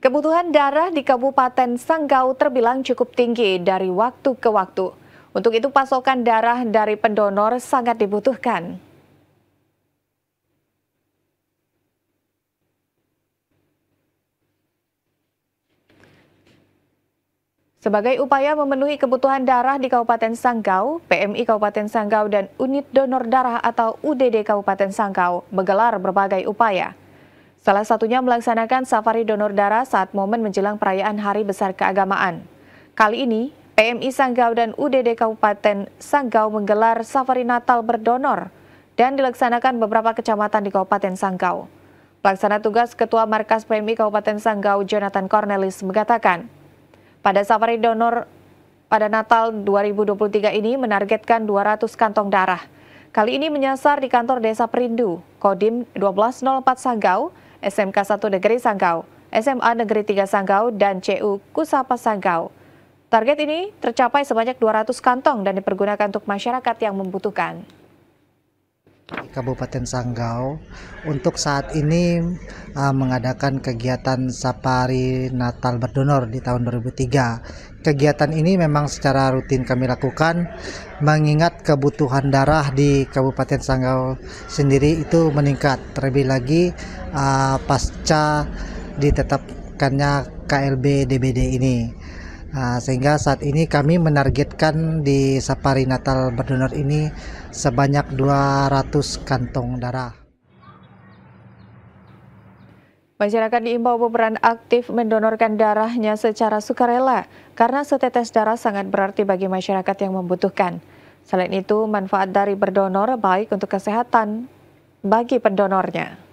Kebutuhan darah di Kabupaten Sanggau terbilang cukup tinggi dari waktu ke waktu. Untuk itu pasokan darah dari pendonor sangat dibutuhkan. Sebagai upaya memenuhi kebutuhan darah di Kabupaten Sanggau, PMI Kabupaten Sanggau dan Unit Donor Darah atau UDD Kabupaten Sanggau menggelar berbagai upaya. Salah satunya melaksanakan safari donor darah saat momen menjelang perayaan Hari Besar Keagamaan. Kali ini, PMI Sanggau dan UDD Kabupaten Sanggau menggelar safari Natal berdonor dan dilaksanakan beberapa kecamatan di Kabupaten Sanggau. Pelaksana tugas Ketua Markas PMI Kabupaten Sanggau, Jonathan Cornelis, mengatakan, pada safari donor pada Natal 2023 ini menargetkan 200 kantong darah. Kali ini menyasar di kantor Desa Perindu, Kodim 1204 Sanggau, SMK 1 Negeri Sanggau, SMA Negeri 3 Sanggau, dan CU Kusapa Sanggau. Target ini tercapai sebanyak 200 kantong dan dipergunakan untuk masyarakat yang membutuhkan. Kabupaten Sanggau untuk saat ini uh, mengadakan kegiatan Safari Natal Berdonor di tahun 2003 kegiatan ini memang secara rutin kami lakukan mengingat kebutuhan darah di Kabupaten Sanggau sendiri itu meningkat terlebih lagi uh, pasca ditetapkannya KLB DBD ini. Uh, sehingga saat ini kami menargetkan di Sapari Natal Berdonor ini sebanyak 200 kantong darah. Masyarakat diimbau berperan aktif mendonorkan darahnya secara sukarela karena setetes darah sangat berarti bagi masyarakat yang membutuhkan. Selain itu, manfaat dari berdonor baik untuk kesehatan bagi pendonornya.